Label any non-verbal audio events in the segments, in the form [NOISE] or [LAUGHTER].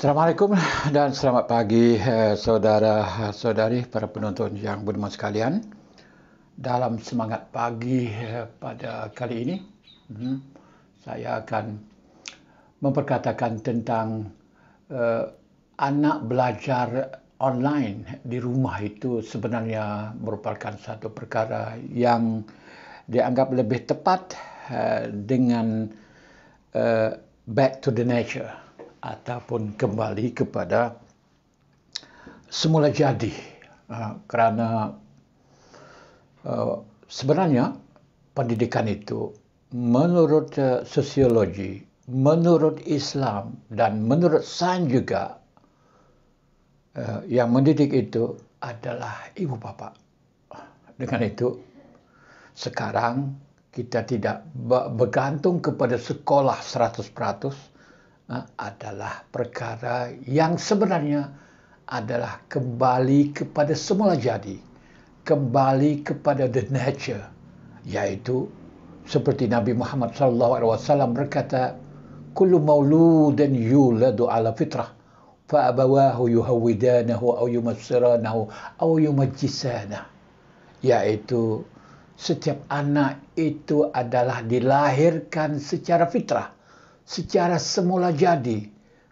Assalamualaikum dan selamat pagi eh, saudara-saudari eh, para penonton yang berdemam sekalian. Dalam semangat pagi eh, pada kali ini, hmm, saya akan memperkatakan tentang uh, anak belajar online di rumah itu sebenarnya merupakan satu perkara yang dianggap lebih tepat uh, dengan uh, back to the nature. ataupun kembali kepada semula jadi uh, kerana uh, sebenarnya pendidikan itu menurut uh, sosiologi, menurut Islam dan menurut sains juga uh, yang mendidik itu adalah ibu bapa. Dengan itu sekarang kita tidak bergantung kepada sekolah 100%, Ha? adalah perkara yang sebenarnya adalah kembali kepada semula jadi kembali kepada the nature yaitu seperti Nabi Muhammad sallallahu alaihi wasallam berkata kullu mauludin yuladu ala fitrah fa abawahu yuhawidanahu aw yumassiranahu aw yumajjisana yaitu setiap anak itu adalah dilahirkan secara fitrah secara semula jadi,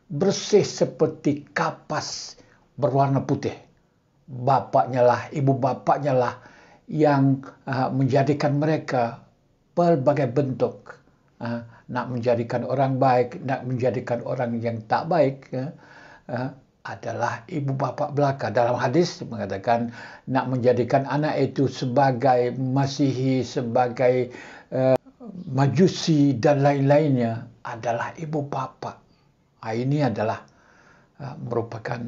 bersih seperti kapas berwarna putih. Bapaknya lah, ibu bapaknya lah yang uh, menjadikan mereka pelbagai bentuk. Uh, nak menjadikan orang baik, nak menjadikan orang yang tak baik. uh, adalah ibu bapa belaka. Dalam hadis mengatakan nak menjadikan anak itu sebagai masihi, sebagai uh, majusi dan lain-lainnya adalah ibu bapa. Ah, ini adalah ah, merupakan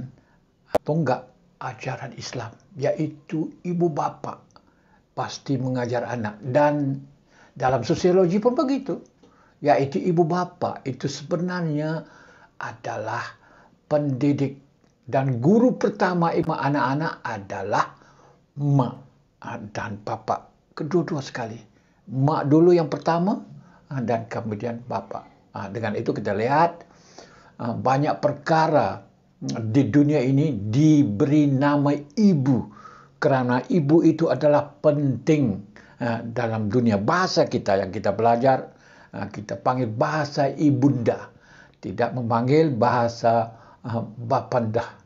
tonggak ajaran Islam, yaitu ibu bapa pasti mengajar anak dan dalam sosiologi pun begitu, yaitu ibu bapa itu sebenarnya adalah pendidik dan guru pertama ibu anak-anak adalah ma ah, dan bapa kedua-dua sekali mak dulu yang pertama ah, dan kemudian bapa. Ah, dengan itu kita lihat ah, banyak perkara mm, di dunia ini diberi nama ibu kerana ibu itu adalah penting dalam dunia bahasa kita yang kita belajar kita panggil bahasa ibunda tidak memanggil bahasa bapanda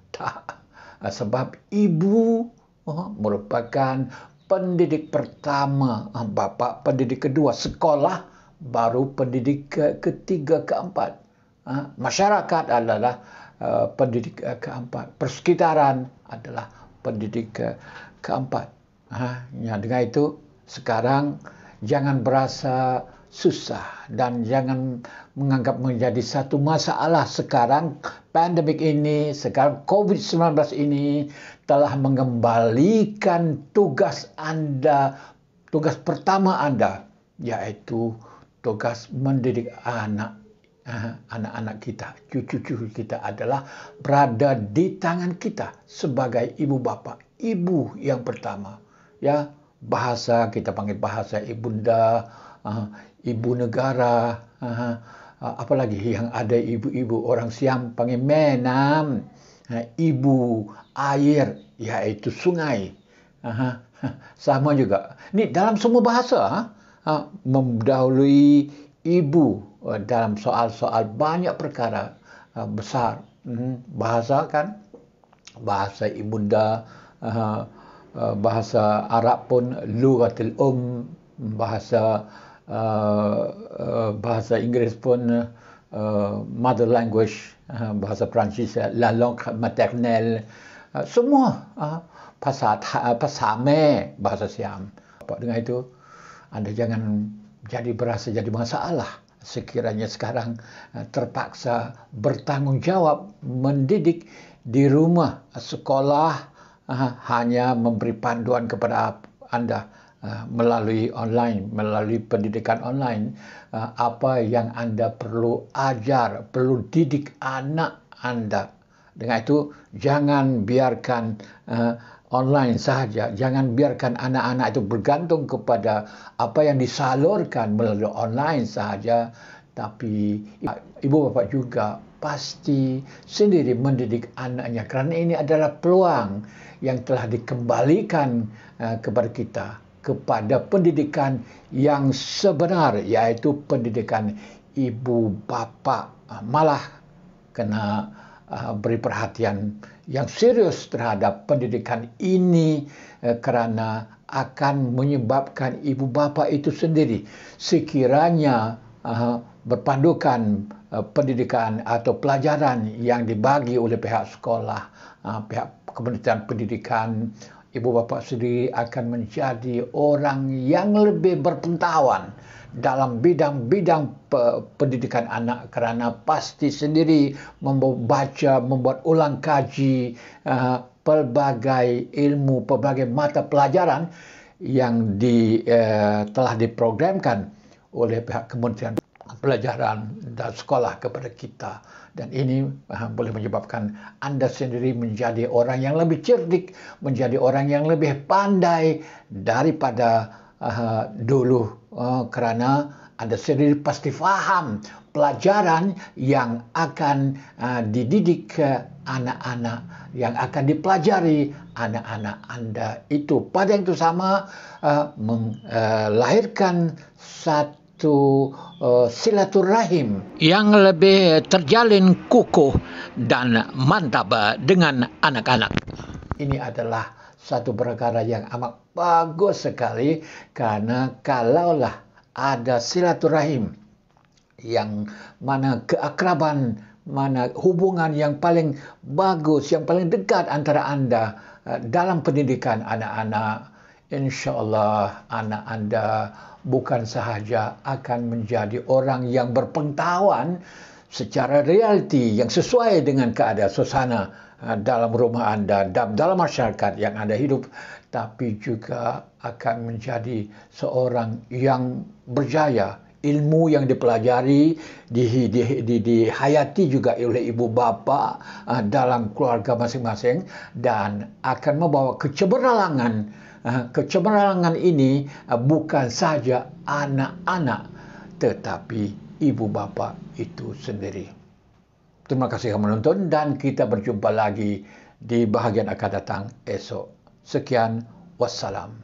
sebab ibu merupakan pendidik pertama, ah, bapa pendidik kedua, sekolah baru pendidik ketiga keempat. Ah, masyarakat adalah eh, pendidik eh, keempat. Persekitaran adalah pendidik keempat. Ya, dengan itu sekarang jangan berasa susah dan jangan menganggap menjadi satu masalah sekarang pandemik ini sekarang COVID-19 ini telah mengembalikan tugas Anda tugas pertama Anda yaitu tugas mendidik anak eh, anak-anak kita cucu-cucu kita adalah berada di tangan kita sebagai ibu bapak ibu yang pertama ya bahasa kita panggil bahasa ibunda ibu negara, apa lagi yang ada ibu-ibu orang Siam panggil menam, ha, ibu air iaitu sungai. [LAUGHS] Sama juga. Ni dalam semua bahasa ha, ha, mendahului ibu e, dalam soal-soal banyak perkara e, besar hmm, bahasa kan bahasa ibunda e, bahasa Arab pun lughatul um bahasa Uh, uh, bahasa Inggeris pun uh, uh, mother language uh, bahasa Perancis uh, la langue maternelle uh, semua bahasa uh, bahasa uh, bahasa Siam. Apa dengan itu anda jangan jadi berasa jadi masalah sekiranya sekarang uh, terpaksa bertanggungjawab mendidik di rumah sekolah uh, hanya memberi panduan kepada anda. Ah, melalui online, melalui pendidikan online, ah, apa yang anda perlu ajar, perlu didik anak anda. Dengan itu, jangan biarkan ah, online sahaja, jangan biarkan anak-anak itu bergantung kepada apa yang disalurkan melalui online sahaja, tapi ibu bapa juga pasti sendiri mendidik anaknya kerana ini adalah peluang yang telah dikembalikan kepada kita kepada pendidikan yang sebenar iaitu pendidikan ibu bapa malah kena uh, beri perhatian yang serius terhadap pendidikan ini uh, kerana akan menyebabkan ibu bapa itu sendiri sekiranya uh, berpandukan uh, pendidikan atau pelajaran yang dibagi oleh pihak sekolah uh, pihak kementerian pendidikan ibu bapa sendiri akan menjadi orang yang lebih berpengetahuan dalam bidang-bidang pendidikan anak kerana pasti sendiri membaca, membuat ulang kaji uh, pelbagai ilmu, pelbagai mata pelajaran yang di, uh, telah diprogramkan oleh pihak Kementerian Pelajaran dan sekolah kepada kita. Dan ini eh, boleh menyebabkan Anda sendiri menjadi orang yang lebih cerdik, menjadi orang yang lebih pandai daripada uh, dulu. Uh, kerana Anda sendiri pasti faham pelajaran yang akan uh, dididik ke anak-anak, yang akan dipelajari anak-anak Anda itu. Pada yang itu sama, uh, melahirkan satu satu uh, silaturahim yang lebih terjalin kukuh dan mantap eh, dengan anak-anak. Ini adalah satu perkara yang amat bagus sekali karena kalaulah ada silaturahim yang mana keakraban mana hubungan yang paling bagus yang paling dekat antara anda eh, dalam pendidikan anak-anak insyaAllah anak anda bukan sahaja akan menjadi orang yang berpengetahuan secara realiti yang sesuai dengan keadaan suasana eh, dalam rumah anda dan dalam masyarakat yang anda hidup tapi juga akan menjadi seorang yang berjaya ilmu yang dipelajari di di di dihayati di juga oleh ibu bapa eh, dalam keluarga masing-masing dan akan membawa kecemerlangan kecemerlangan ini ah, bukan sahaja anak-anak tetapi ibu bapa itu sendiri. Terima kasih kerana menonton dan kita berjumpa lagi di bahagian akan datang esok. Sekian, wassalam.